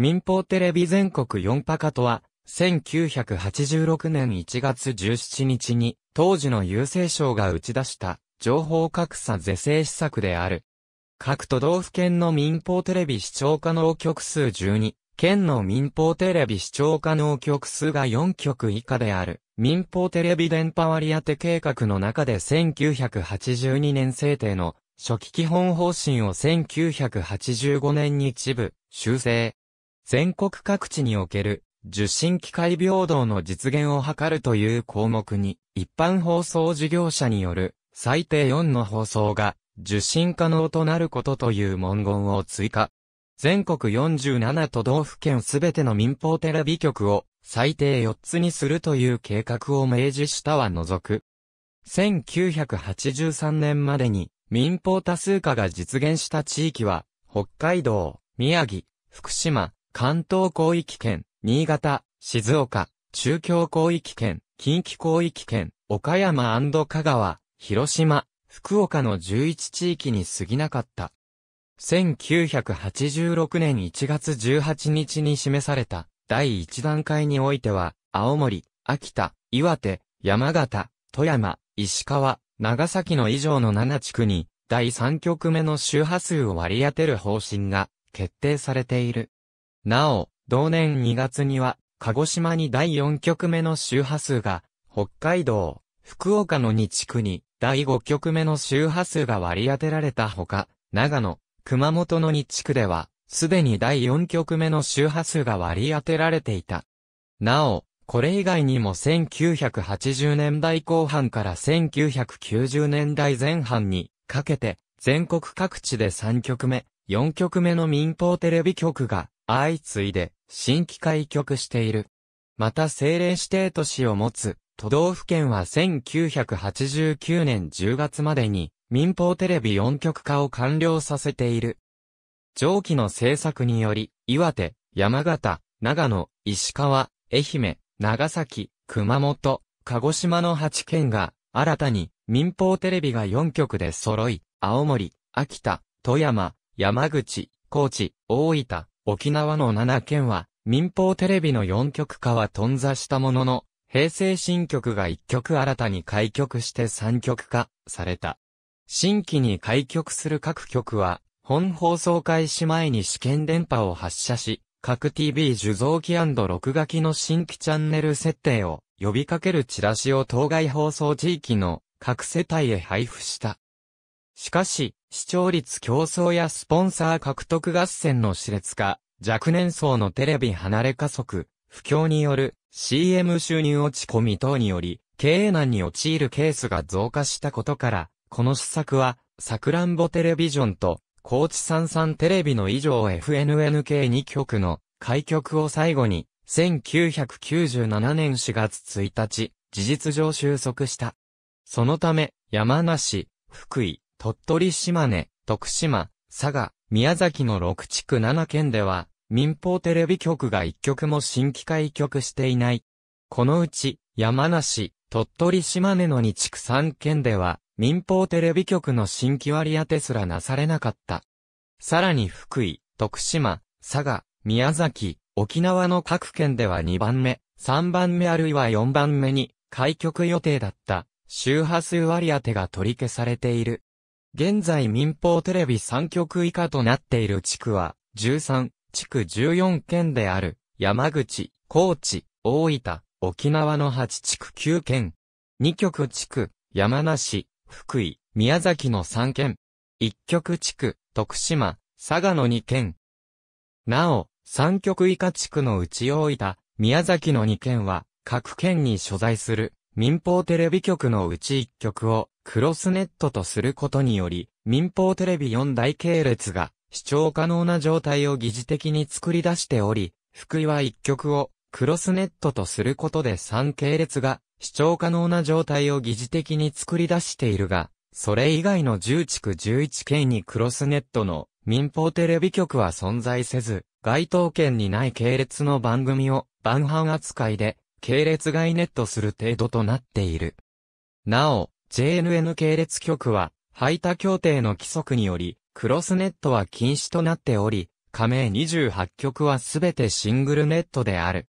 民放テレビ全国4パカとは、1986年1月17日に、当時の郵政省が打ち出した、情報格差是正施策である。各都道府県の民放テレビ視聴可能局数12、県の民放テレビ視聴可能局数が4局以下である。民放テレビ電波割当計画の中で1982年制定の初期基本方針を1985年に一部修正、全国各地における受信機械平等の実現を図るという項目に、一般放送事業者による最低4の放送が受信可能となることという文言を追加。全国47都道府県すべての民放テレビ局を最低4つにするという計画を明示したは除く。1983年までに民放多数化が実現した地域は、北海道、宮城、福島、関東広域圏、新潟、静岡、中京広域圏、近畿広域圏、岡山香川、広島、福岡の11地域に過ぎなかった。1986年1月18日に示された第1段階においては、青森、秋田、岩手、山形、富山、石川、長崎の以上の7地区に、第3局目の周波数を割り当てる方針が決定されている。なお、同年2月には、鹿児島に第4局目の周波数が、北海道、福岡の2地区に、第5局目の周波数が割り当てられたほか、長野、熊本の2地区では、すでに第4局目の周波数が割り当てられていた。なお、これ以外にも1980年代後半から1990年代前半にかけて、全国各地で3局目、4局目の民放テレビ局が相次いで新規開局している。また政令指定都市を持つ都道府県は1989年10月までに民放テレビ4局化を完了させている。上記の政策により、岩手、山形、長野、石川、愛媛、長崎、熊本、鹿児島の8県が、新たに民放テレビが4局で揃い、青森、秋田、富山、山口、高知、大分、沖縄の7県は、民放テレビの4局化は頓挫したものの、平成新局が1局新たに開局して3局化された。新規に開局する各局は、本放送開始前に試験電波を発射し、各 TV 受像機録画機の新規チャンネル設定を呼びかけるチラシを当該放送地域の各世帯へ配布した。しかし、視聴率競争やスポンサー獲得合戦の熾烈化、若年層のテレビ離れ加速、不況による CM 収入落ち込み等により、経営難に陥るケースが増加したことから、この施策は、サクラんぼテレビジョンと、高知三三テレビの以上 FNNK2 局の開局を最後に、1997年4月1日、事実上収束した。そのため、山梨、福井、鳥取島根、徳島、佐賀、宮崎の6地区7県では、民放テレビ局が1局も新規開局していない。このうち、山梨、鳥取島根の2地区3県では、民放テレビ局の新規割り当てすらなされなかった。さらに福井、徳島、佐賀、宮崎、沖縄の各県では2番目、3番目あるいは4番目に、開局予定だった、周波数割り当てが取り消されている。現在民放テレビ3局以下となっている地区は、13、地区14県である、山口、高知、大分、沖縄の8地区9県。2局地区、山梨、福井、宮崎の3県。1局地区、徳島、佐賀の2県。なお、3局以下地区のうち大分、宮崎の2県は、各県に所在する民放テレビ局のうち1局をクロスネットとすることにより、民放テレビ4大系列が視聴可能な状態を疑似的に作り出しており、福井は1局をクロスネットとすることで3系列が視聴可能な状態を疑似的に作り出しているが、それ以外の10地区11県にクロスネットの民放テレビ局は存在せず、該当県にない系列の番組を番班扱いで系列外ネットする程度となっている。なお、JNN 系列局は、排他協定の規則により、クロスネットは禁止となっており、加盟28局はすべてシングルネットである。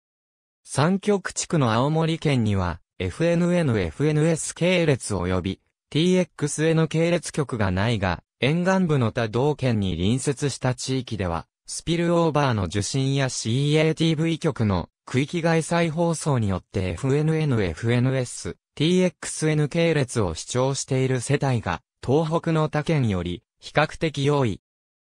三局地区の青森県には、FNN、FNS 系列及び TXN 系列局がないが、沿岸部の他道県に隣接した地域では、スピルオーバーの受信や CATV 局の区域外再放送によって FNN、FNS、TXN 系列を視聴している世帯が、東北の他県より、比較的多い。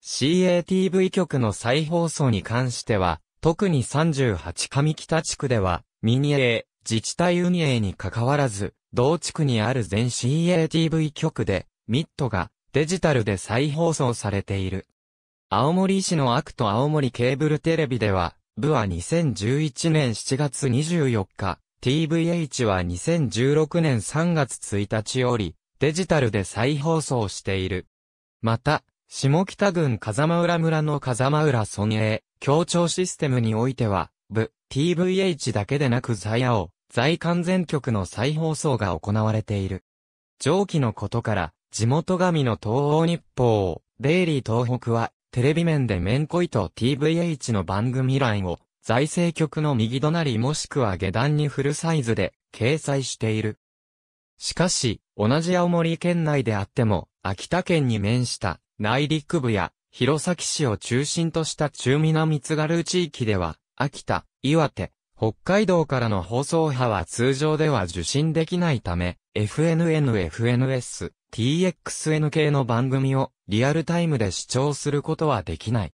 CATV 局の再放送に関しては、特に38上北地区では、ミニ A、自治体運営に関わらず、同地区にある全 CATV 局で、ミットがデジタルで再放送されている。青森市のアクト青森ケーブルテレビでは、部は2011年7月24日、TVH は2016年3月1日より、デジタルで再放送している。また、下北郡風間浦村の風間浦村営、協調システムにおいては、部、TVH だけでなく在野を、在完全局の再放送が行われている。上記のことから、地元神の東欧日報、デイリー東北は、テレビ面でメンコイと TVH の番組欄を、財政局の右隣もしくは下段にフルサイズで掲載している。しかし、同じ青森県内であっても、秋田県に面した内陸部や弘前市を中心とした中南津軽地域では、秋田、岩手、北海道からの放送波は通常では受信できないため、FNN、FNS、TXN 系の番組をリアルタイムで視聴することはできない。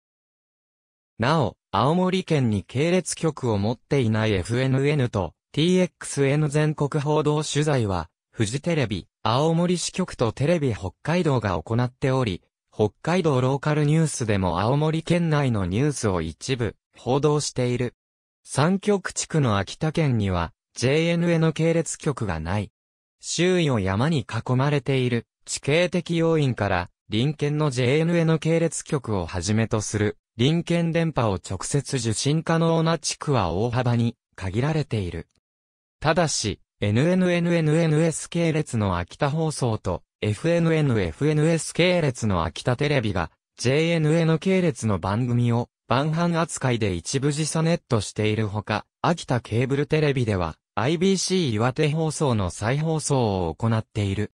なお、青森県に系列局を持っていない FNN と TXN 全国報道取材は、フジテレビ、青森支局とテレビ北海道が行っており、北海道ローカルニュースでも青森県内のニュースを一部報道している。三極地区の秋田県には JNN 系列局がない。周囲を山に囲まれている地形的要因から林県の JNN 系列局をはじめとする、林県電波を直接受信可能な地区は大幅に限られている。ただし、NNNNNS 系列の秋田放送と FNNFNS 系列の秋田テレビが JNN 系列の番組を晩飯扱いで一部時差ネットしているほか、秋田ケーブルテレビでは IBC 岩手放送の再放送を行っている。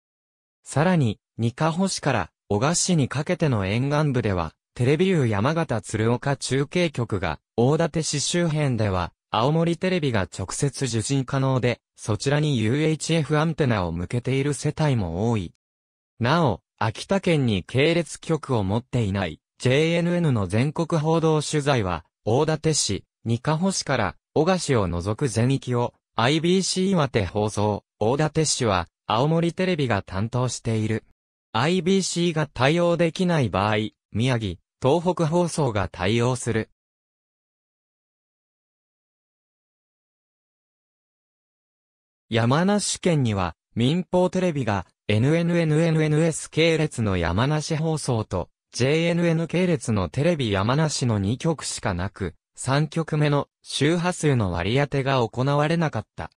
さらに、二カ星から小賀市にかけての沿岸部では、テレビ流。山形鶴岡中継局が、大館市周辺では、青森テレビが直接受信可能で、そちらに UHF アンテナを向けている世帯も多い。なお、秋田県に系列局を持っていない JNN の全国報道取材は、大館市、三ヶ保市から小賀市を除く全域を IBC 岩手放送、大館市は青森テレビが担当している。IBC が対応できない場合、宮城、東北放送が対応する。山梨県には、民放テレビが n n n n s 系列の山梨放送と JNN 系列のテレビ山梨の2局しかなく、3局目の周波数の割り当てが行われなかった。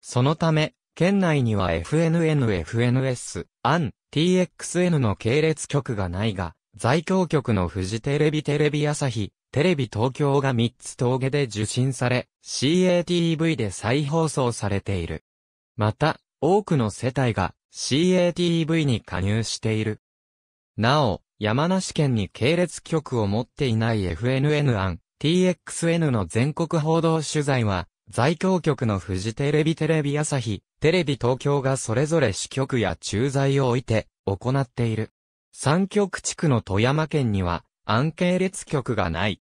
そのため、県内には FNN、FNS、アン、TXN の系列局がないが、在京局のフジテレビテレビ朝日、テレビ東京が3つ峠で受信され、CATV で再放送されている。また、多くの世帯が CATV に加入している。なお、山梨県に系列局を持っていない FNN 案、TXN の全国報道取材は、在京局のフジテレビテレビ朝日、テレビ東京がそれぞれ支局や駐在を置いて行っている。三極地区の富山県には、安系列局がない。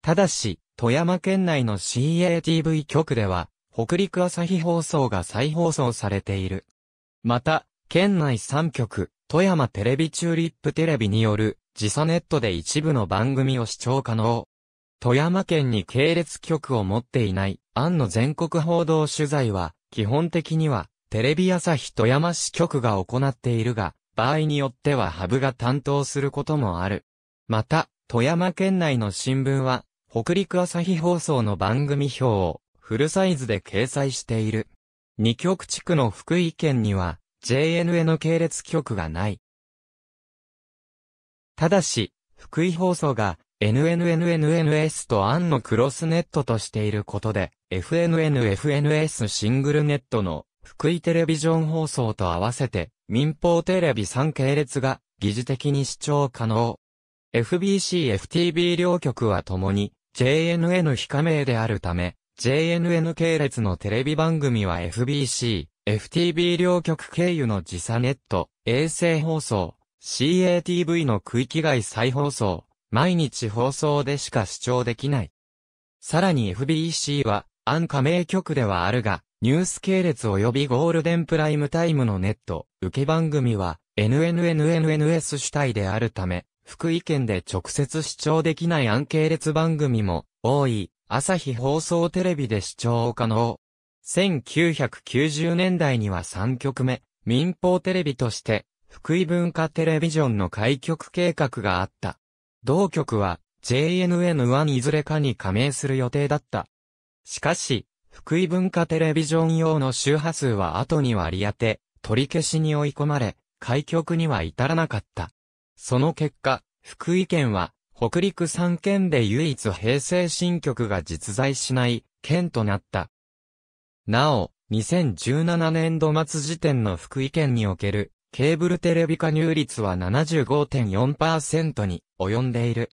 ただし、富山県内の CATV 局では、北陸朝日放送が再放送されている。また、県内三局、富山テレビチューリップテレビによる、時差ネットで一部の番組を視聴可能。富山県に系列局を持っていない案の全国報道取材は、基本的には、テレビ朝日富山市局が行っているが、場合によってはハブが担当することもある。また、富山県内の新聞は、北陸朝日放送の番組表をフルサイズで掲載している。二極地区の福井県には JNN 系列局がない。ただし、福井放送が NNNNS とアンのクロスネットとしていることで、FNNFNS シングルネットの福井テレビジョン放送と合わせて、民放テレビ3系列が疑似的に視聴可能。FBC、FTB 両局はともに JNN 非加盟であるため、JNN 系列のテレビ番組は FBC、FTB 両局経由の時差ネット、衛星放送、CATV の区域外再放送、毎日放送でしか視聴できない。さらに FBC は、安加盟局ではあるが、ニュース系列及びゴールデンプライムタイムのネット、受け番組は、n n n n s 主体であるため、福井県で直接視聴できないアン系列番組も、多い、朝日放送テレビで視聴可能。1990年代には3局目、民放テレビとして、福井文化テレビジョンの開局計画があった。同局は JNN1 いずれかに加盟する予定だった。しかし、福井文化テレビジョン用の周波数は後に割り当て、取り消しに追い込まれ、開局には至らなかった。その結果、福井県は、北陸3県で唯一平成新局が実在しない県となった。なお、2017年度末時点の福井県におけるケーブルテレビ加入率は75.4%に及んでいる。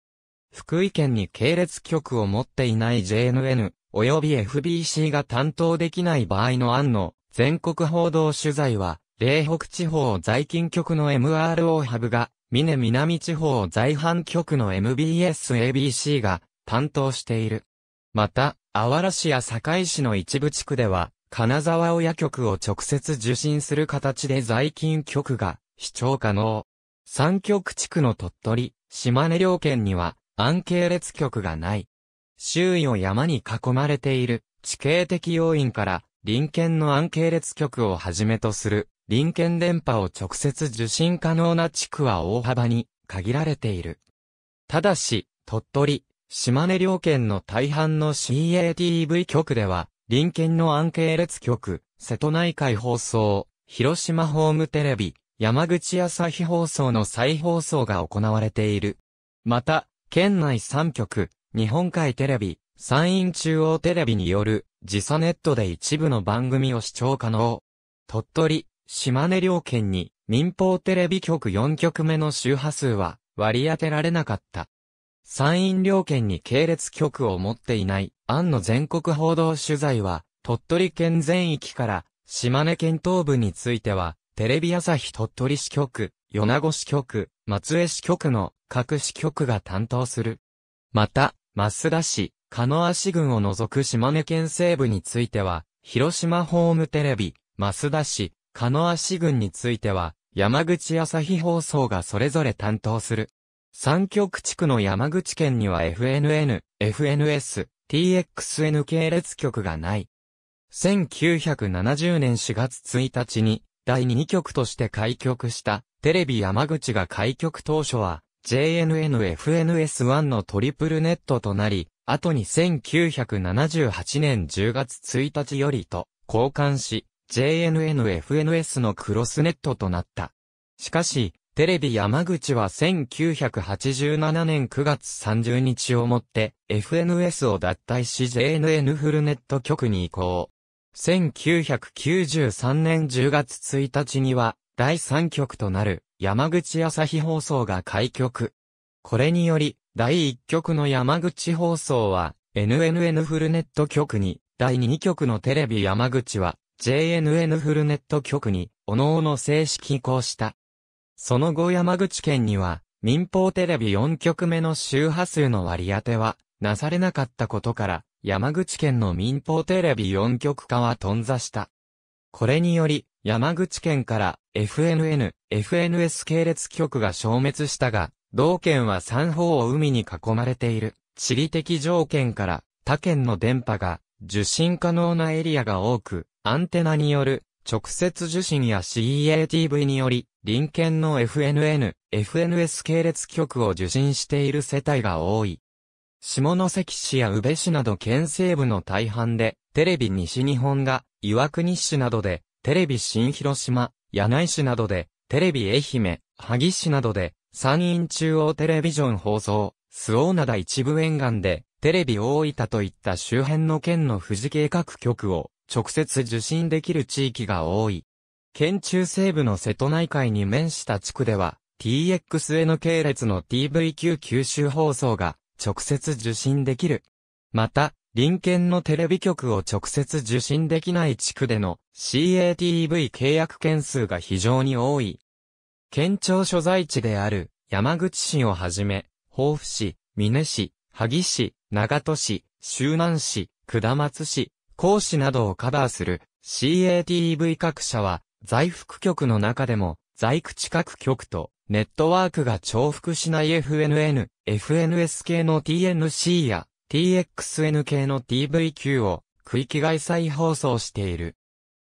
福井県に系列局を持っていない JNN 及び FBC が担当できない場合の案の全国報道取材は、霊北地方在勤局の MRO ハブが、峰南地方在阪局の MBSABC が担当している。また、あわら市や堺市の一部地区では、金沢親局を直接受信する形で在勤局が視聴可能。三極地区の鳥取、島根両県には、安系列局がない。周囲を山に囲まれている地形的要因から、臨県の安系列局をはじめとする、臨県電波を直接受信可能な地区は大幅に限られている。ただし、鳥取、島根両県の大半の CATV 局では、隣県のアン系列局、瀬戸内海放送、広島ホームテレビ、山口朝日放送の再放送が行われている。また、県内3局、日本海テレビ、山陰中央テレビによる、時差ネットで一部の番組を視聴可能。鳥取、島根両県に、民放テレビ局4局目の周波数は割り当てられなかった。山陰両県に系列局を持っていない案の全国報道取材は、鳥取県全域から、島根県東部については、テレビ朝日鳥取支局、米子支局、松江支局の各支局が担当する。また、増田市、鹿野足郡を除く島根県西部については、広島ホームテレビ、増田市、鹿野足郡については、山口朝日放送がそれぞれ担当する。三極地区の山口県には FNN、FNS、TXN 系列局がない。1970年4月1日に第2局として開局したテレビ山口が開局当初は JNNFNS1 のトリプルネットとなり、後に1978年10月1日よりと交換し、JNNFNS のクロスネットとなった。しかし、テレビ山口は1987年9月30日をもって FNS を脱退し JNN フルネット局に移行。1993年10月1日には第3局となる山口朝日放送が開局。これにより第1局の山口放送は NNN フルネット局に、第2局のテレビ山口は JNN フルネット局に、各々正式移行した。その後山口県には、民放テレビ4局目の周波数の割り当ては、なされなかったことから、山口県の民放テレビ4局化は頓挫した。これにより、山口県から FNN、FNS 系列局が消滅したが、同県は三方を海に囲まれている。地理的条件から他県の電波が受信可能なエリアが多く、アンテナによる直接受信や CATV により、臨県の FNN、FNS 系列局を受信している世帯が多い。下関市や宇部市など県西部の大半で、テレビ西日本が、岩国市などで、テレビ新広島、柳井市などで、テレビ愛媛、萩市などで、山陰中央テレビジョン放送、周防灘一部沿岸で、テレビ大分といった周辺の県の富士計画局を、直接受信できる地域が多い。県中西部の瀬戸内海に面した地区では、TXN 系列の TVQ 九州放送が直接受信できる。また、臨県のテレビ局を直接受信できない地区での CATV 契約件数が非常に多い。県庁所在地である山口市をはじめ、防府市、美祢市、萩市、長門市、周南市、下松市、講師などをカバーする CATV 各社は、在服局の中でも、在地各局と、ネットワークが重複しない FNN、FNS 系の TNC や TXN 系の TVQ を区域外再放送している。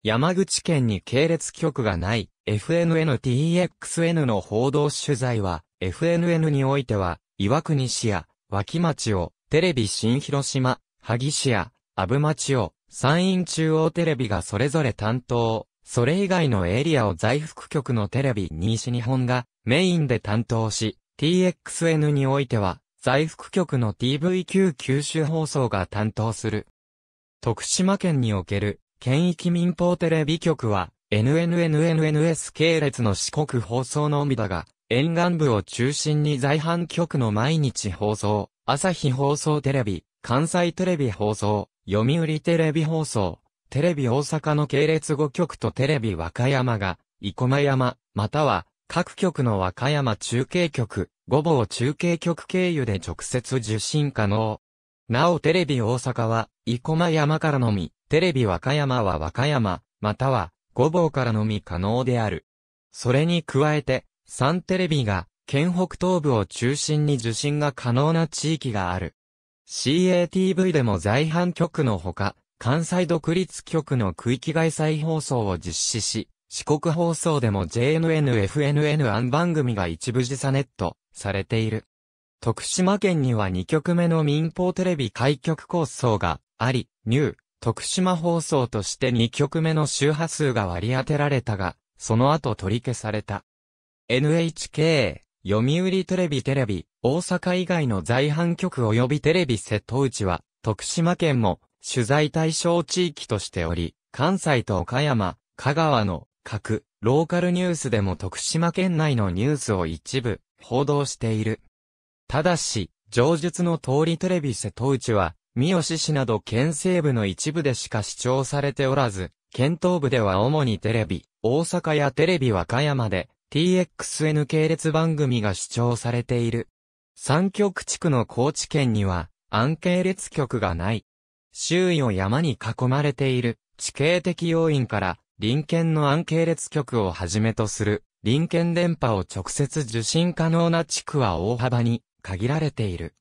山口県に系列局がない FNN-TXN の報道取材は FNN においては岩国市や脇町をテレビ新広島、萩市やアブ町を、山陰中央テレビがそれぞれ担当、それ以外のエリアを在福局のテレビ西日本がメインで担当し、TXN においては、在福局の TVQ 九州放送が担当する。徳島県における県域民放テレビ局は、NNNNNS 系列の四国放送のみだが、沿岸部を中心に在阪局の毎日放送、朝日放送テレビ、関西テレビ放送、読売テレビ放送、テレビ大阪の系列5局とテレビ和歌山が、生駒山、または、各局の和歌山中継局、5房中継局経由で直接受信可能。なおテレビ大阪は、生駒山からのみ、テレビ和歌山は和歌山、または、5房からのみ可能である。それに加えて、3テレビが、県北東部を中心に受信が可能な地域がある。CATV でも在阪局のほか、関西独立局の区域外再放送を実施し、四国放送でも JNNFNN 案番組が一部時差ネットされている。徳島県には2局目の民放テレビ開局構想があり、ニュー、徳島放送として2局目の周波数が割り当てられたが、その後取り消された。NHK、読売テレビテレビ、大阪以外の在阪局及びテレビ瀬戸内は、徳島県も取材対象地域としており、関西と岡山、香川の各ローカルニュースでも徳島県内のニュースを一部報道している。ただし、上述の通りテレビ瀬戸内は、三好市など県西部の一部でしか視聴されておらず、県東部では主にテレビ、大阪やテレビ和歌山で TXN 系列番組が視聴されている。三極地区の高知県には、安系列局がない。周囲を山に囲まれている地形的要因から、林県の安系列局をはじめとする、林県電波を直接受信可能な地区は大幅に限られている。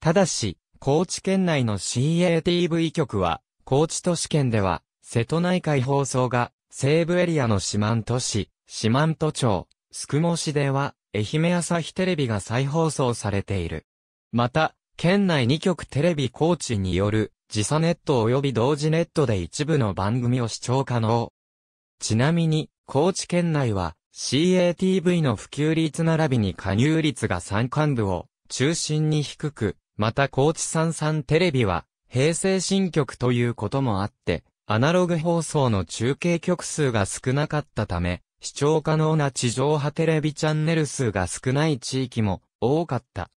ただし、高知県内の CATV 局は、高知都市圏では、瀬戸内海放送が、西部エリアの四万都市、四万都町、宿毛市では、愛媛朝日テレビが再放送されている。また、県内2局テレビ高知による、時差ネット及び同時ネットで一部の番組を視聴可能。ちなみに、高知県内は、CATV の普及率並びに加入率が山間部を中心に低く、また高知三三テレビは平成新局ということもあって、アナログ放送の中継局数が少なかったため、視聴可能な地上波テレビチャンネル数が少ない地域も多かった。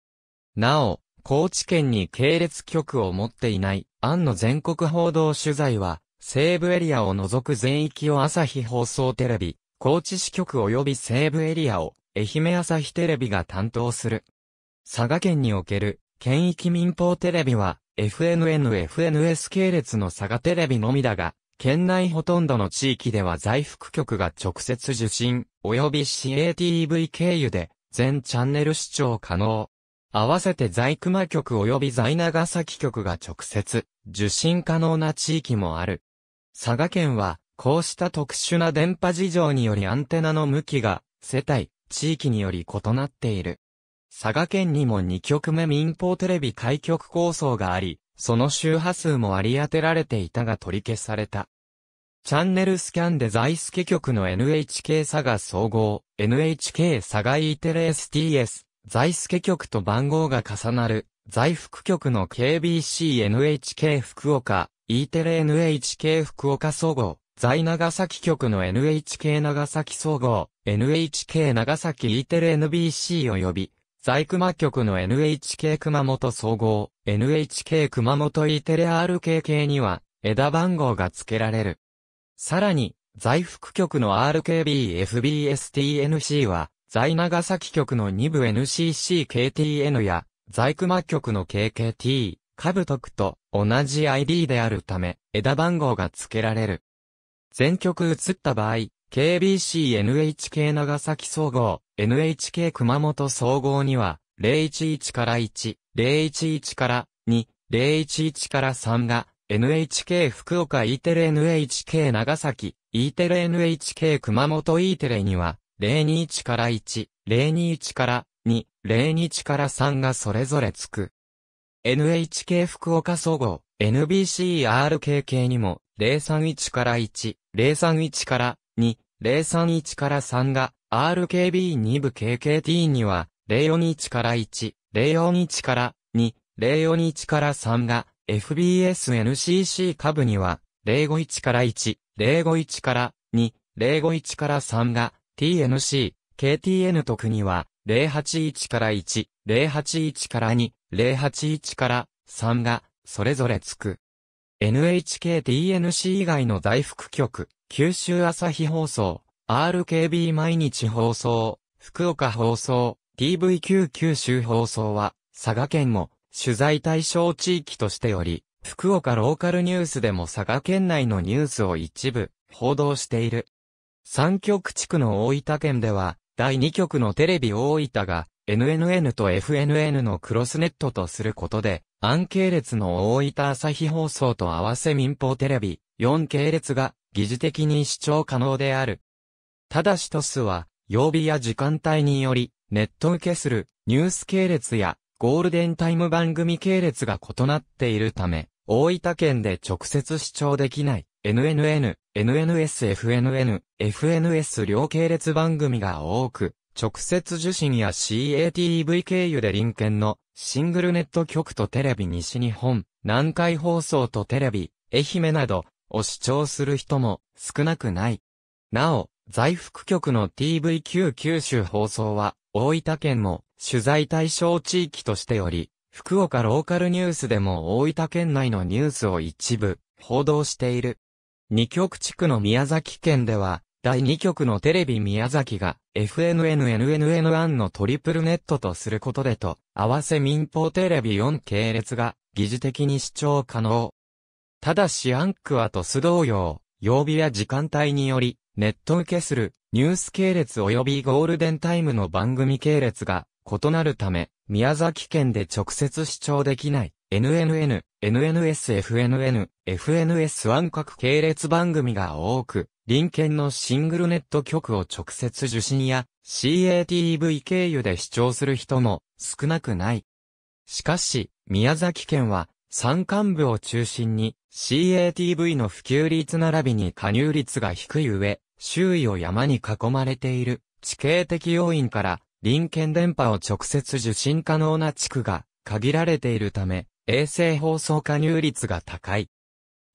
なお、高知県に系列局を持っていない、案の全国報道取材は、西部エリアを除く全域を朝日放送テレビ、高知市局及び西部エリアを、愛媛朝日テレビが担当する。佐賀県における、県域民放テレビは、FNN、FNS 系列の佐賀テレビのみだが、県内ほとんどの地域では在福局が直接受信、及び CATV 経由で、全チャンネル視聴可能。合わせて在熊局及び在長崎局が直接、受信可能な地域もある。佐賀県は、こうした特殊な電波事情によりアンテナの向きが、世帯、地域により異なっている。佐賀県にも2局目民放テレビ開局構想があり、その周波数も割り当てられていたが取り消された。チャンネルスキャンで在助局の NHK 佐賀総合、NHK 佐賀 E テレ STS、在助局と番号が重なる、在副局の KBCNHK 福岡、E テレ NHK 福岡総合、在長崎局の NHK 長崎総合、NHK 長崎 E テレ NBC 及び、在熊局の NHK 熊本総合、NHK 熊本 E テレ RKK には、枝番号が付けられる。さらに、在福局の RKBFBSTNC は、在長崎局の2部 NCCKTN や、在熊局の KKT、カブトクと同じ ID であるため、枝番号が付けられる。全局移った場合、KBC NHK 長崎総合、NHK 熊本総合には、011から1、011から2、011から3が、NHK 福岡 E テレ NHK 長崎、E テレ NHK 熊本 E テレには、021から1、021から2、021から3がそれぞれつく。NHK 福岡総合、NBCRKK にも、031から1、031から2、031から3が RKB2 部 KKT には、041から1、041から2、041から3が FBSNCC 下部には、051から1、051から2、051から3が TNC、KTN 特には、081から1、081から2、081から3が、それぞれつく。NHKTNC 以外の大副局、九州朝日放送、RKB 毎日放送、福岡放送、TVQ 九州放送は、佐賀県も取材対象地域としており、福岡ローカルニュースでも佐賀県内のニュースを一部報道している。三極地区の大分県では、第2局のテレビ大分が、NNN と FNN のクロスネットとすることで、アン系列の大分朝日放送と合わせ民放テレビ、4系列が疑似的に視聴可能である。ただしトスは、曜日や時間帯により、ネット受けするニュース系列やゴールデンタイム番組系列が異なっているため、大分県で直接視聴できない NNN、NNS、FNN、FNS 両系列番組が多く、直接受信や CATV 経由で臨県のシングルネット局とテレビ西日本、南海放送とテレビ、愛媛などを主張する人も少なくない。なお、在福局の TVQ 九州放送は、大分県も取材対象地域としており、福岡ローカルニュースでも大分県内のニュースを一部報道している。二極地区の宮崎県では、第二局のテレビ宮崎が FNNNNN1 のトリプルネットとすることでと、合わせ民放テレビ4系列が疑似的に視聴可能。ただしアンクアとス同様、曜日や時間帯により、ネット受けするニュース系列及びゴールデンタイムの番組系列が異なるため、宮崎県で直接視聴できない NNN、NNSFNN、FNS1 各系列番組が多く、隣県のシングルネット局を直接受信や CATV 経由で視聴する人も少なくない。しかし、宮崎県は山間部を中心に CATV の普及率並びに加入率が低い上、周囲を山に囲まれている地形的要因から臨県電波を直接受信可能な地区が限られているため、衛星放送加入率が高い。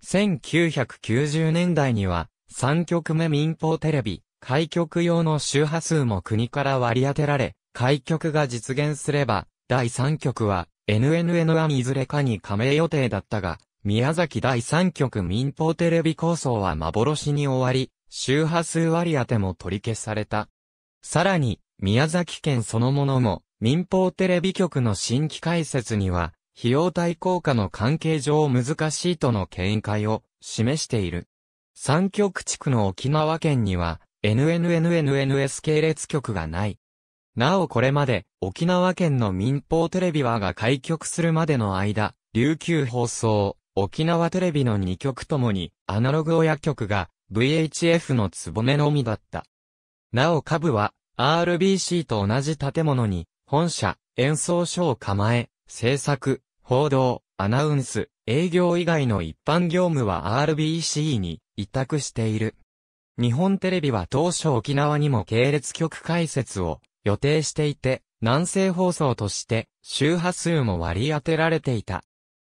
1990年代には、3局目民放テレビ、開局用の周波数も国から割り当てられ、開局が実現すれば、第3局は NNN はいずれかに加盟予定だったが、宮崎第3局民放テレビ構想は幻に終わり、周波数割り当ても取り消された。さらに、宮崎県そのものも、民放テレビ局の新規開設には、費用対効果の関係上難しいとの見解を示している。三極地区の沖縄県には、NNNNNS 系列局がない。なおこれまで、沖縄県の民放テレビはが開局するまでの間、琉球放送、沖縄テレビの2局ともに、アナログ親局が、VHF のつぼめのみだった。なお下部は、RBC と同じ建物に、本社、演奏所を構え、制作、報道、アナウンス、営業以外の一般業務は RBC に委託している。日本テレビは当初沖縄にも系列局解説を予定していて、南西放送として周波数も割り当てられていた。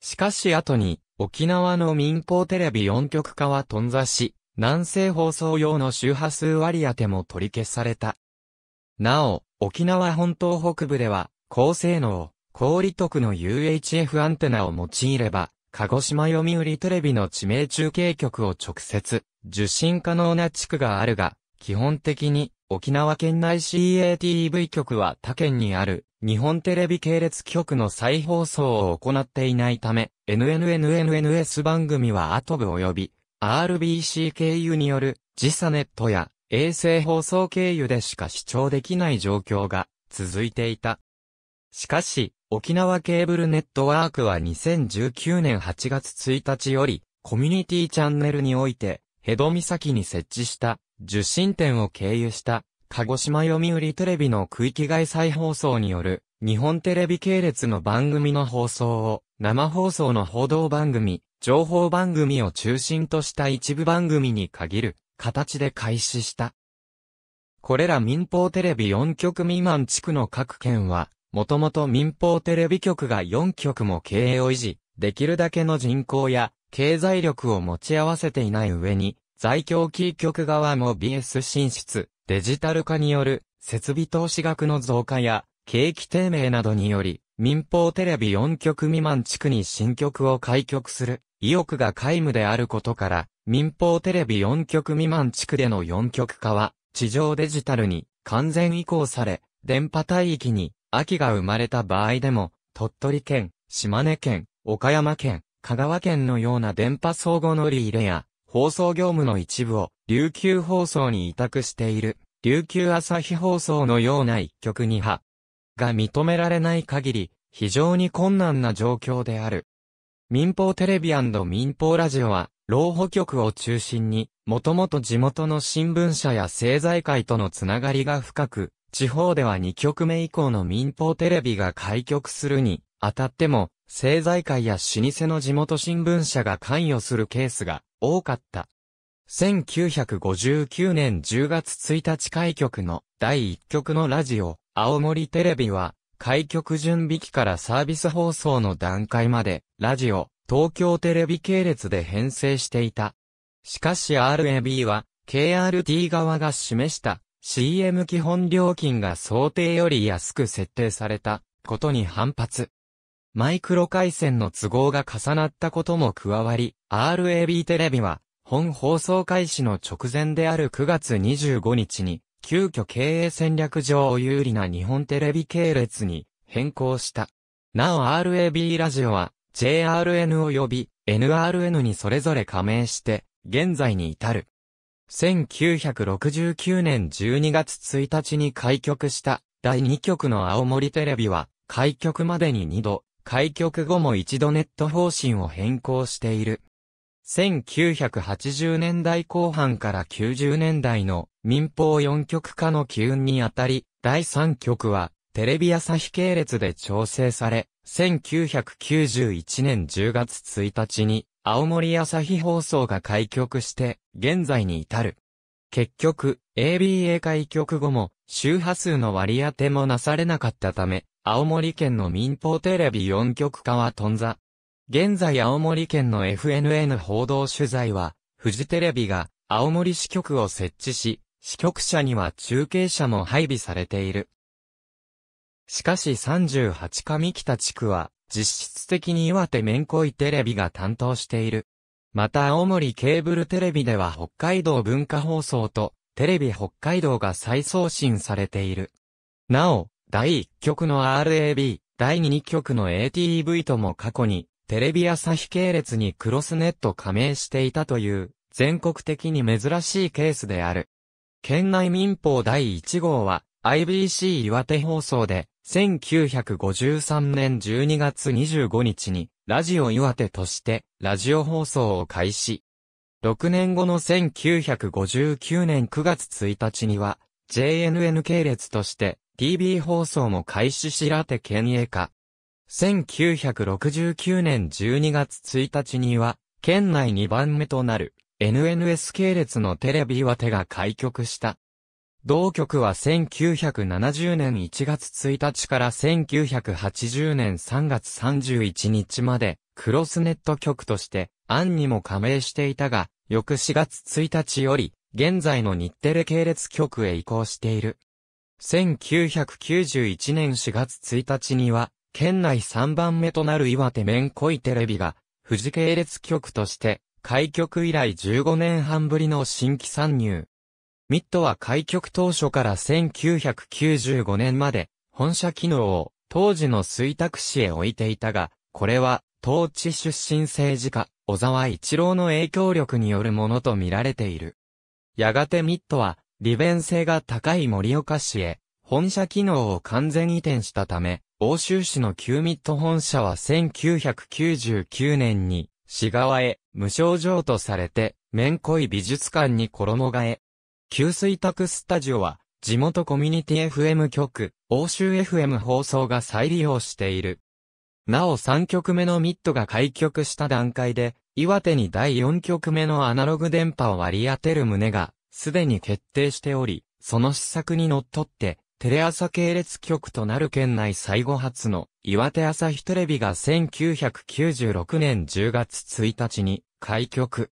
しかし後に沖縄の民放テレビ4局化は頓挫し、南西放送用の周波数割り当ても取り消された。なお、沖縄本島北部では、高性能、高利徳の UHF アンテナを用いれば、鹿児島読売テレビの地名中継局を直接受信可能な地区があるが、基本的に沖縄県内 CATV 局は他県にある日本テレビ系列局の再放送を行っていないため、NNNNNS 番組はアトブ及び RBC 経由による時差ネットや衛星放送経由でしか視聴できない状況が続いていた。しかし、沖縄ケーブルネットワークは2019年8月1日より、コミュニティチャンネルにおいて、ヘド岬に設置した受信店を経由した鹿児島読売テレビの区域外再放送による日本テレビ系列の番組の放送を生放送の報道番組、情報番組を中心とした一部番組に限る形で開始した。これら民放テレビ4局未満地区の各県は、もともと民放テレビ局が4局も経営を維持、できるだけの人口や経済力を持ち合わせていない上に、在京キー局側も BS 進出、デジタル化による設備投資額の増加や景気低迷などにより民放テレビ4局未満地区に新局を開局する意欲が皆無であることから民放テレビ4局未満地区での4局化は地上デジタルに完全移行され電波帯域に秋が生まれた場合でも鳥取県、島根県、岡山県、香川県のような電波相互乗り入れや放送業務の一部を琉球放送に委託している琉球朝日放送のような一極二派が認められない限り非常に困難な状況である。民放テレビ民放ラジオは、老保局を中心に、もともと地元の新聞社や政財界とのつながりが深く、地方では2局目以降の民放テレビが開局するに、あたっても、政財界や老舗の地元新聞社が関与するケースが多かった。1959年10月1日開局の第1局のラジオ、青森テレビは、開局準備期からサービス放送の段階まで、ラジオ、東京テレビ系列で編成していた。しかし RAB は、KRT 側が示した CM 基本料金が想定より安く設定されたことに反発。マイクロ回線の都合が重なったことも加わり、RAB テレビは、本放送開始の直前である9月25日に、急遽経営戦略上有利な日本テレビ系列に変更した。なお RAB ラジオは JRN 及び NRN にそれぞれ加盟して、現在に至る。1969年12月1日に開局した第2局の青森テレビは、開局までに2度、開局後も一度ネット方針を変更している。1980年代後半から90年代の民放4局化の機運にあたり、第3局はテレビ朝日系列で調整され、1991年10月1日に青森朝日放送が開局して、現在に至る。結局、ABA 開局後も周波数の割り当てもなされなかったため、青森県の民放テレビ4局化は頓挫。現在青森県の FNN 報道取材は、フジテレビが青森支局を設置し、支局者には中継車も配備されている。しかし38上北地区は、実質的に岩手面恋テレビが担当している。また青森ケーブルテレビでは北海道文化放送と、テレビ北海道が再送信されている。なお、第1局の RAB、第2局の ATV とも過去に、テレビ朝日系列にクロスネット加盟していたという、全国的に珍しいケースである。県内民法第1号は、IBC 岩手放送で、1953年12月25日に、ラジオ岩手として、ラジオ放送を開始。6年後の1959年9月1日には、JNN 系列として、TV 放送も開始しらて県営化。1969年12月1日には、県内2番目となる NNS 系列のテレビは手が開局した。同局は1970年1月1日から1980年3月31日までクロスネット局として案にも加盟していたが、翌4月1日より現在の日テレ系列局へ移行している。1991年4月1日には、県内3番目となる岩手面恋テレビが、富士系列局として、開局以来15年半ぶりの新規参入。ミットは開局当初から1995年まで、本社機能を当時の水卓市へ置いていたが、これは、当地出身政治家、小沢一郎の影響力によるものと見られている。やがてミットは、利便性が高い盛岡市へ、本社機能を完全移転したため、欧州市のキューミット本社は1999年に、市側へ無償譲渡されて、面濃い美術館に衣替え。給水宅スタジオは、地元コミュニティ FM 局、欧州 FM 放送が再利用している。なお3曲目のミットが開局した段階で、岩手に第4曲目のアナログ電波を割り当てる旨がすでに決定しており、その施策にのっとって、テレ朝系列局となる県内最後発の岩手朝日テレビが1996年10月1日に開局。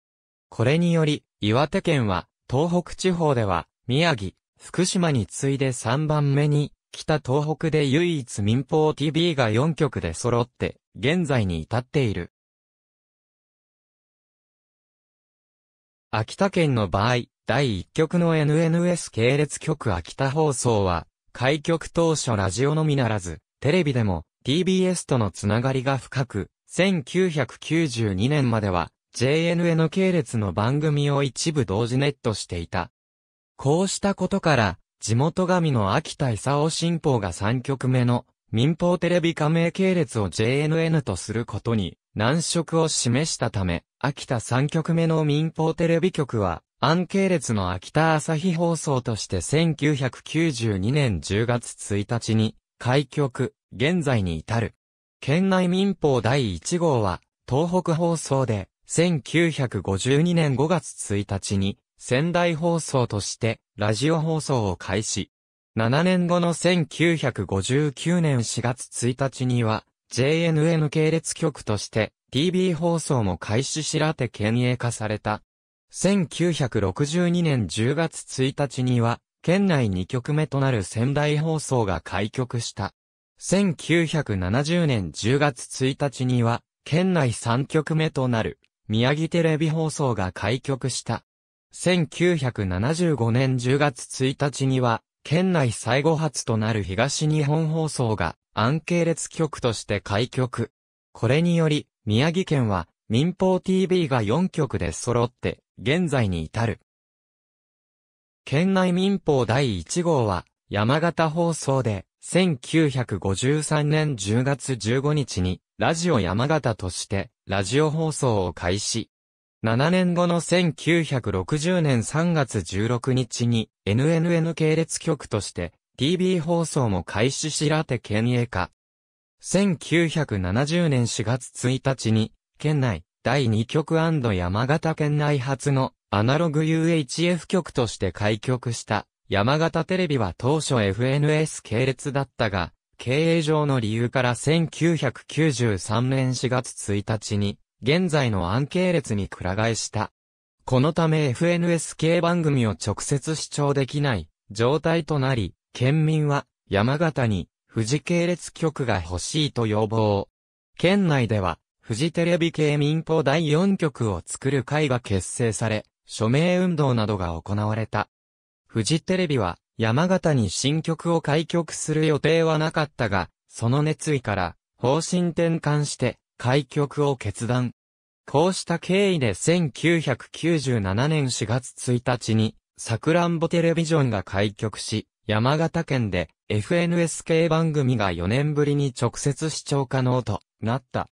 これにより、岩手県は東北地方では宮城、福島に次いで3番目に北東北で唯一民放 TV が4局で揃って現在に至っている。秋田県の場合、第1局の NNS 系列局秋田放送は、開局当初ラジオのみならず、テレビでも TBS とのつながりが深く、1992年までは JNN 系列の番組を一部同時ネットしていた。こうしたことから、地元神の秋田勲新報が3局目の民放テレビ加盟系列を JNN とすることに難色を示したため、秋田3局目の民放テレビ局は安系列の秋田朝日放送として1992年10月1日に、開局、現在に至る。県内民放第1号は、東北放送で、1952年5月1日に、仙台放送として、ラジオ放送を開始。7年後の1959年4月1日には、JNN 系列局として、TV 放送も開始しらて県営化された。1962年10月1日には、県内2局目となる仙台放送が開局した。1970年10月1日には、県内3局目となる、宮城テレビ放送が開局した。1975年10月1日には、県内最後発となる東日本放送が、アンケ系列局として開局。これにより、宮城県は、民放 TV が4局で揃って、現在に至る。県内民法第1号は、山形放送で、1953年10月15日に、ラジオ山形として、ラジオ放送を開始。7年後の1960年3月16日に、NNN 系列局として、TV 放送も開始しらて県営化。1970年4月1日に、県内、第2局山形県内初のアナログ UHF 局として開局した山形テレビは当初 FNS 系列だったが、経営上の理由から1993年4月1日に、現在のアン系列にく替えした。このため FNS 系番組を直接視聴できない状態となり、県民は山形に富士系列局が欲しいと要望。県内ではフジテレビ系民放第4局を作る会が結成され、署名運動などが行われた。フジテレビは、山形に新局を開局する予定はなかったが、その熱意から、方針転換して、開局を決断。こうした経緯で1997年4月1日に、さくらんぼテレビジョンが開局し、山形県で FNS 系番組が4年ぶりに直接視聴可能となった。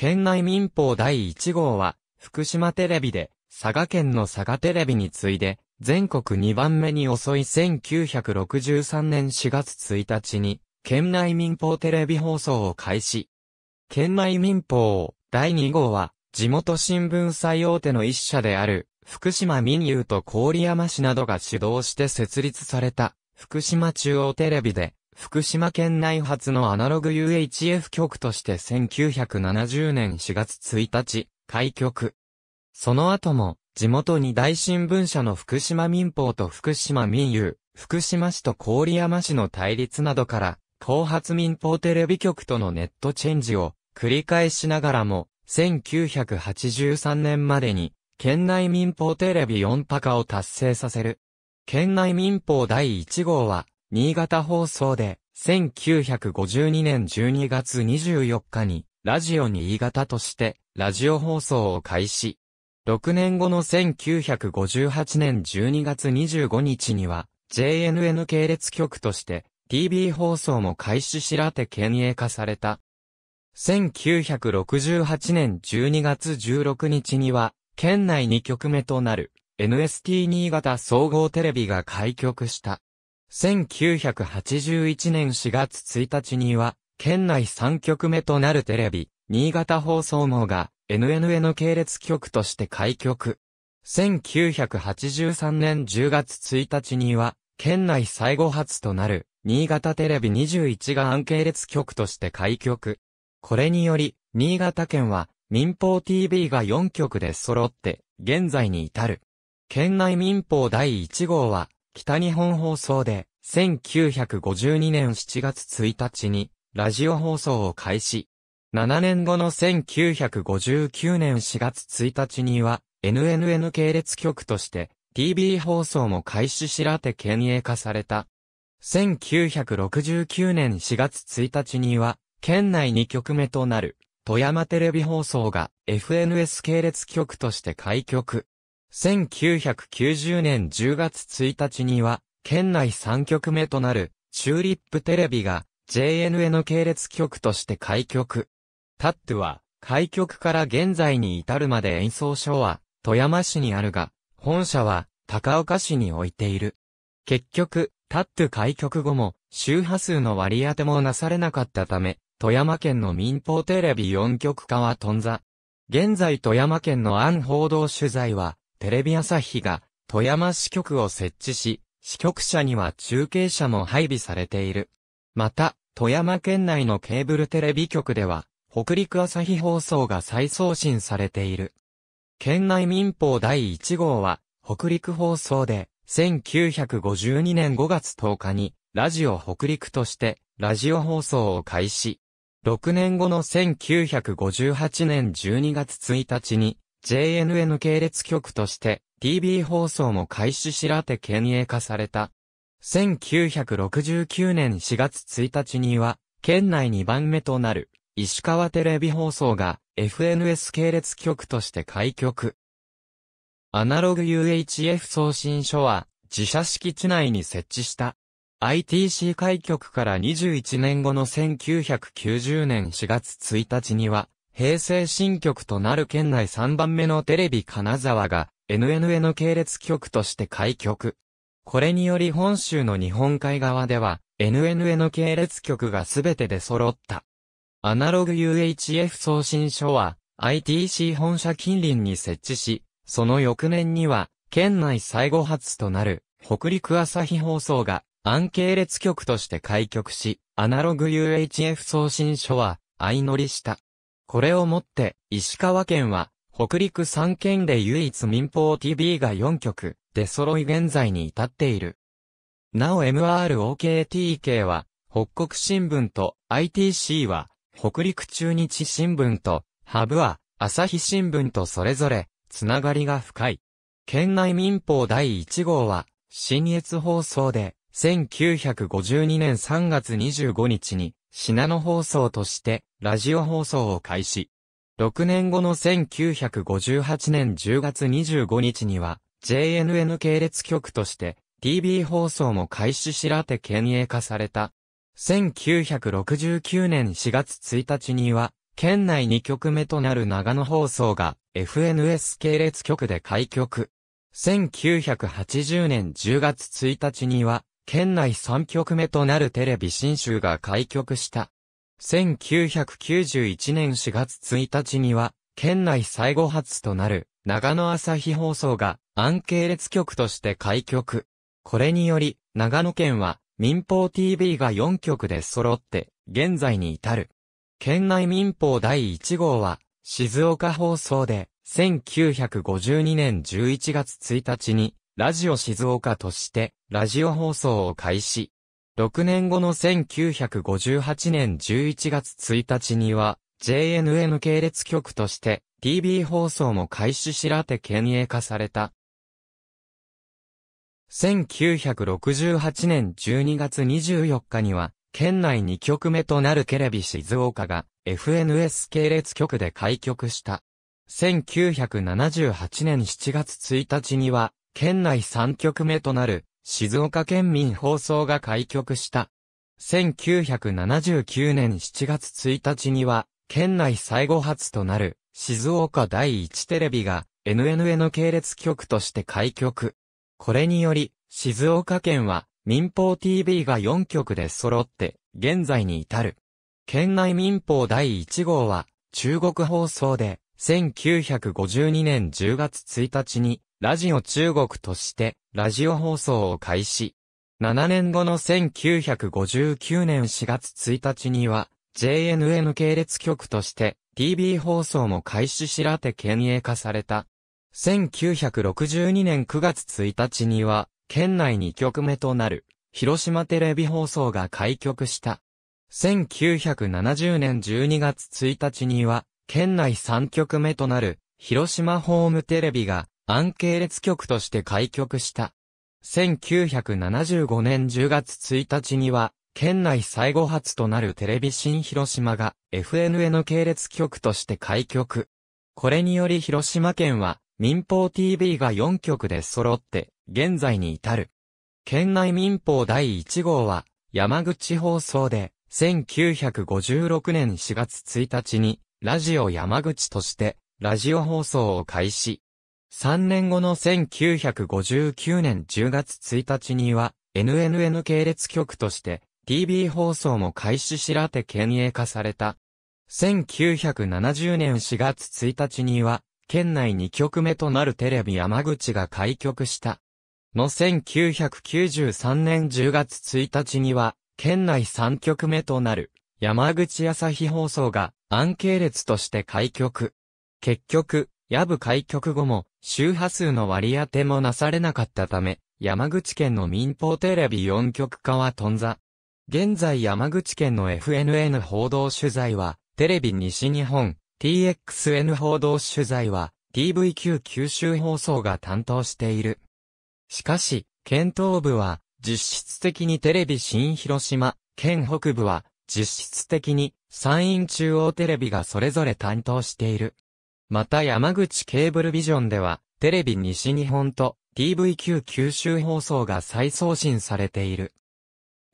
県内民放第1号は、福島テレビで、佐賀県の佐賀テレビに次いで、全国2番目に遅い1963年4月1日に、県内民放テレビ放送を開始。県内民放第2号は、地元新聞最大手の一社である、福島民友と郡山市などが主導して設立された、福島中央テレビで、福島県内初のアナログ UHF 局として1970年4月1日、開局。その後も、地元に大新聞社の福島民報と福島民友、福島市と郡山市の対立などから、後発民放テレビ局とのネットチェンジを繰り返しながらも、1983年までに、県内民放テレビ4波化を達成させる。県内民放第1号は、新潟放送で、1952年12月24日に、ラジオ新潟として、ラジオ放送を開始。6年後の1958年12月25日には、JNN 系列局として、TV 放送も開始しらて県営化された。1968年12月16日には、県内2局目となる、NST 新潟総合テレビが開局した。1981年4月1日には、県内3局目となるテレビ、新潟放送網が n n n 系列局として開局。1983年10月1日には、県内最後発となる、新潟テレビ21がア系列局として開局。これにより、新潟県は、民放 TV が4局で揃って、現在に至る。県内民放第1号は、北日本放送で、1952年7月1日に、ラジオ放送を開始。7年後の1959年4月1日には、NNN 系列局として、TV 放送も開始しらて県営化された。1969年4月1日には、県内2局目となる、富山テレビ放送が FNS 系列局として開局。1990年10月1日には、県内3局目となる、チューリップテレビが、JNN 系列局として開局。タットは、開局から現在に至るまで演奏所は、富山市にあるが、本社は、高岡市に置いている。結局、タット開局後も、周波数の割り当てもなされなかったため、富山県の民放テレビ4局化は頓挫。現在富山県の安報道取材は、テレビ朝日が富山支局を設置し、支局舎には中継車も配備されている。また、富山県内のケーブルテレビ局では、北陸朝日放送が再送信されている。県内民放第1号は、北陸放送で、1952年5月10日に、ラジオ北陸として、ラジオ放送を開始。6年後の1958年12月1日に、JNN 系列局として TV 放送も開始しらて県営化された。1969年4月1日には、県内2番目となる、石川テレビ放送が FNS 系列局として開局。アナログ UHF 送信所は、自社敷地内に設置した。ITC 開局から21年後の1990年4月1日には、平成新局となる県内3番目のテレビ金沢が NNN 系列局として開局。これにより本州の日本海側では NNN 系列局が全てで揃った。アナログ UHF 送信所は ITC 本社近隣に設置し、その翌年には県内最後発となる北陸朝日放送が暗系列局として開局し、アナログ UHF 送信所は相乗りした。これをもって、石川県は、北陸3県で唯一民放 TV が4局、出揃い現在に至っている。なお MROKTK は、北国新聞と ITC は、北陸中日新聞と、ハブは、朝日新聞とそれぞれ、つながりが深い。県内民放第1号は、新越放送で、1952年3月25日に、品野放送として、ラジオ放送を開始。6年後の1958年10月25日には、JNN 系列局として、TV 放送も開始しらて県営化された。1969年4月1日には、県内2局目となる長野放送が FNS 系列局で開局。1980年10月1日には県内3局目となるテレビ新州が開局した。1991年4月1日には、県内最後発となる、長野朝日放送が、安系列局として開局。これにより、長野県は、民放 TV が4局で揃って、現在に至る。県内民放第1号は、静岡放送で、1952年11月1日に、ラジオ静岡として、ラジオ放送を開始。6年後の1958年11月1日には、JNN 系列局として TV 放送も開始しらて県営化された。1968年12月24日には、県内2局目となるテレビ静岡が FNS 系列局で開局した。1978年7月1日には、県内3局目となる静岡県民放送が開局した。1979年7月1日には、県内最後発となる、静岡第一テレビが、n n n 系列局として開局。これにより、静岡県は、民放 TV が4局で揃って、現在に至る。県内民放第1号は、中国放送で、1952年10月1日に、ラジオ中国として、ラジオ放送を開始。7年後の1959年4月1日には、JNN 系列局として、TV 放送も開始しらて県営化された。1962年9月1日には、県内2局目となる、広島テレビ放送が開局した。1970年12月1日には、県内3局目となる、広島ホームテレビが安系列局として開局した。1975年10月1日には、県内最後発となるテレビ新広島が FNN 系列局として開局。これにより広島県は民放 TV が4局で揃って現在に至る。県内民放第1号は山口放送で1956年4月1日にラジオ山口としてラジオ放送を開始。3年後の1959年10月1日には、NNN 系列局として、TV 放送も開始しらて県営化された。1970年4月1日には、県内2局目となるテレビ山口が開局した。の1993年10月1日には、県内3局目となる、山口朝日放送が、ン系列として開局。結局、野部開局後も、周波数の割り当てもなされなかったため、山口県の民放テレビ4局化は頓挫。現在山口県の FNN 報道取材は、テレビ西日本、TXN 報道取材は、TVQ 九州放送が担当している。しかし、県東部は、実質的にテレビ新広島、県北部は、実質的に、山陰中央テレビがそれぞれ担当している。また山口ケーブルビジョンでは、テレビ西日本と TVQ 九州放送が再送信されている。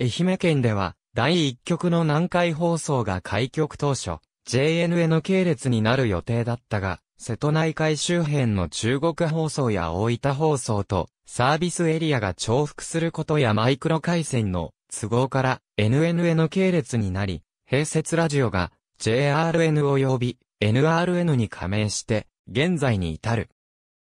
愛媛県では、第1局の南海放送が開局当初、JNN 系列になる予定だったが、瀬戸内海周辺の中国放送や大分放送とサービスエリアが重複することやマイクロ回線の都合から NNN 系列になり、併設ラジオが JRN 及び NRN に加盟して、現在に至る。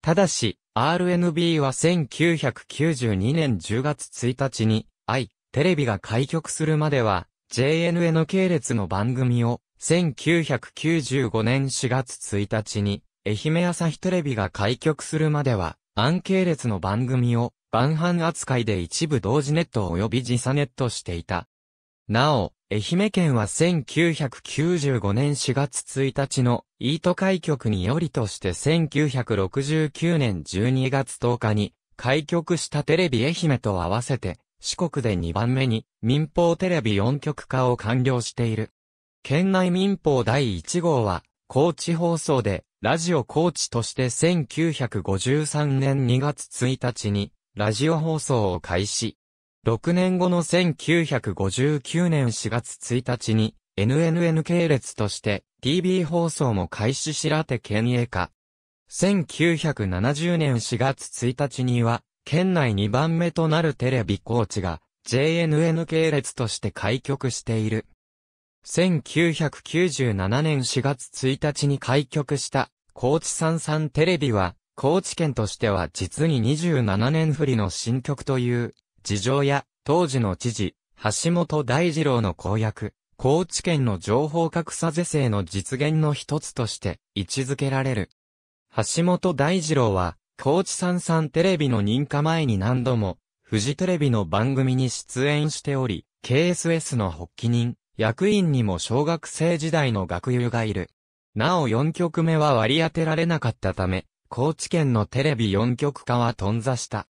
ただし、RNB は1992年10月1日に、I、テレビが開局するまでは、JNN 系列の番組を、1995年4月1日に、愛媛朝日テレビが開局するまでは、アン系列の番組を、晩飯扱いで一部同時ネット及び時差ネットしていた。なお、愛媛県は1995年4月1日の飯ト開局によりとして1969年12月10日に開局したテレビ愛媛と合わせて四国で2番目に民放テレビ4局化を完了している。県内民放第1号は高知放送でラジオ高知として1953年2月1日にラジオ放送を開始。6年後の1959年4月1日に NNN 系列として TV 放送も開始しらて県営化。1970年4月1日には、県内2番目となるテレビ高知が JNN 系列として開局している。1997年4月1日に開局した高知三三テレビは、高知県としては実に27年振りの新曲という事情や、当時の知事、橋本大二郎の公約、高知県の情報格差是正の実現の一つとして位置づけられる。橋本大二郎は、高知三三テレビの認可前に何度も、フジテレビの番組に出演しており、KSS の発起人、役員にも小学生時代の学友がいる。なお4局目は割り当てられなかったため、高知県のテレビ4局化は頓挫した。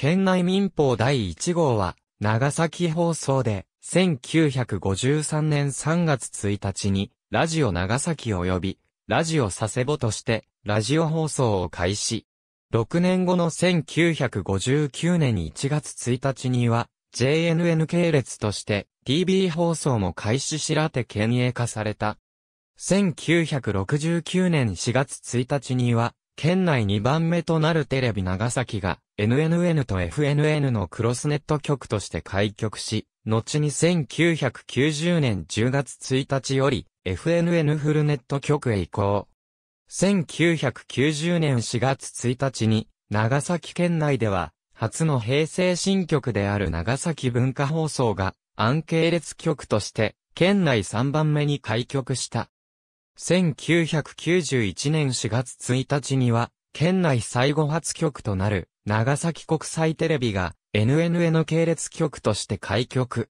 県内民放第1号は、長崎放送で、1953年3月1日に、ラジオ長崎及び、ラジオ佐世保として、ラジオ放送を開始。6年後の1959年1月1日には、JNN 系列として、TV 放送も開始しらて県営化された。1969年4月1日には、県内2番目となるテレビ長崎が NNN と FNN のクロスネット局として開局し、後に1990年10月1日より FNN フルネット局へ移行。1990年4月1日に長崎県内では初の平成新局である長崎文化放送がアン系列局として県内3番目に開局した。1991年4月1日には、県内最後発局となる、長崎国際テレビが、NNN 系列局として開局。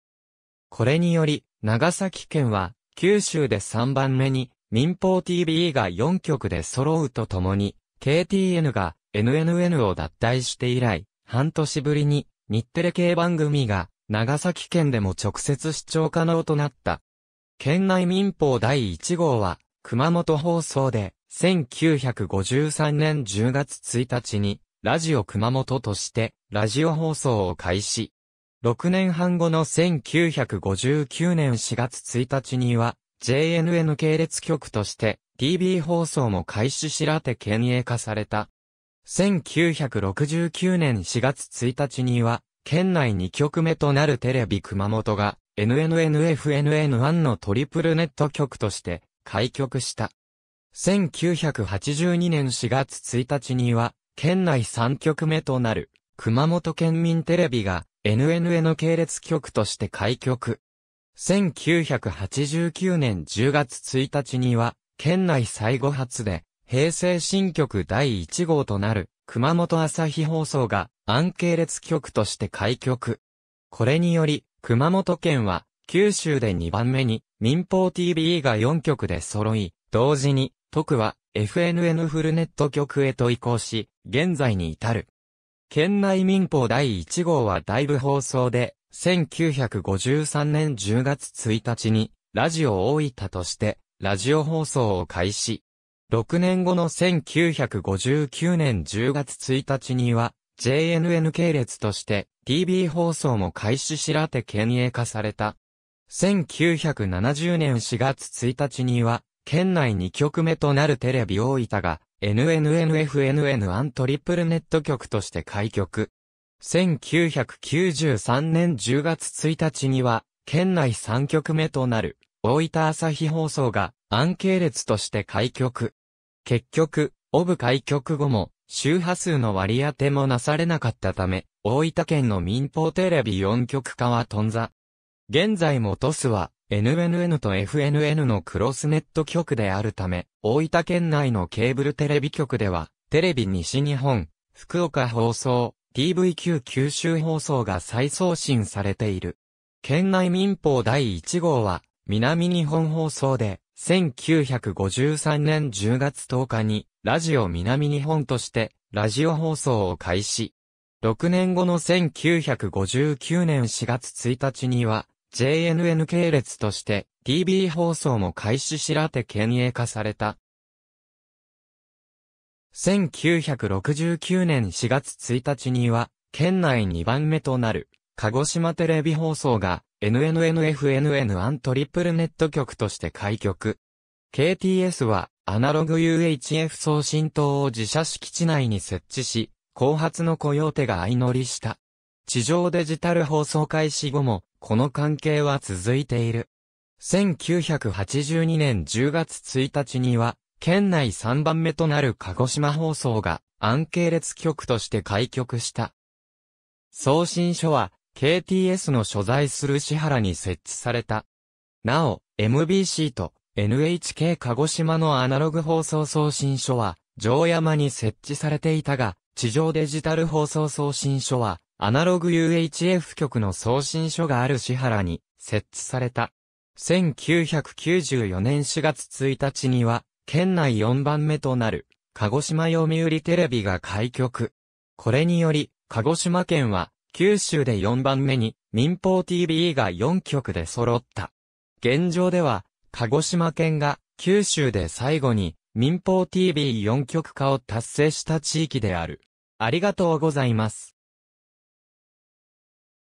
これにより、長崎県は、九州で3番目に、民放 TV が4局で揃うとともに、KTN が NNN を脱退して以来、半年ぶりに、日テレ系番組が、長崎県でも直接視聴可能となった。県内民放第1号は、熊本放送で、1953年10月1日に、ラジオ熊本として、ラジオ放送を開始。6年半後の1959年4月1日には、JNN 系列局として、TV 放送も開始しらて県営化された。1969年4月1日には、県内2局目となるテレビ熊本が、NNNFNN1 のトリプルネット局として、開局した。1982年4月1日には、県内3局目となる、熊本県民テレビが n n n 系列局として開局。1989年10月1日には、県内最後発で、平成新局第1号となる、熊本朝日放送が、アン系列局として開局。これにより、熊本県は、九州で2番目に、民放 TV が4局で揃い、同時に、徳は FNN フルネット局へと移行し、現在に至る。県内民放第1号は大部放送で、1953年10月1日に、ラジオ大分として、ラジオ放送を開始。6年後の1959年10月1日には、JNN 系列として、TV 放送も開始しらて県営化された。1970年4月1日には、県内2局目となるテレビ大分が、NNNFNN アントリプルネット局として開局。1993年10月1日には、県内3局目となる、大分朝日放送が、ン系列として開局。結局、オブ開局後も、周波数の割り当てもなされなかったため、大分県の民放テレビ4局化は頓挫。現在もトスは NNN と FNN のクロスネット局であるため、大分県内のケーブルテレビ局では、テレビ西日本、福岡放送、TVQ 九州放送が再送信されている。県内民放第1号は、南日本放送で、1953年10月10日に、ラジオ南日本として、ラジオ放送を開始。6年後の1959年4月1日には、JNN 系列として TV 放送も開始しらて県営化された。1969年4月1日には、県内2番目となる、鹿児島テレビ放送が、n n n f n n ントリプルネット局として開局。KTS は、アナログ UHF 送信塔を自社敷地内に設置し、後発の雇用手が相乗りした。地上デジタル放送開始後も、この関係は続いている。1982年10月1日には、県内3番目となる鹿児島放送が、案系列局として開局した。送信書は、KTS の所在する支原に設置された。なお、MBC と NHK 鹿児島のアナログ放送送信書は、城山に設置されていたが、地上デジタル放送送信書は、アナログ UHF 局の送信所がある支原に設置された。1994年4月1日には、県内4番目となる、鹿児島読売テレビが開局。これにより、鹿児島県は、九州で4番目に、民放 TV が4局で揃った。現状では、鹿児島県が、九州で最後に、民放 TV4 局化を達成した地域である。ありがとうございます。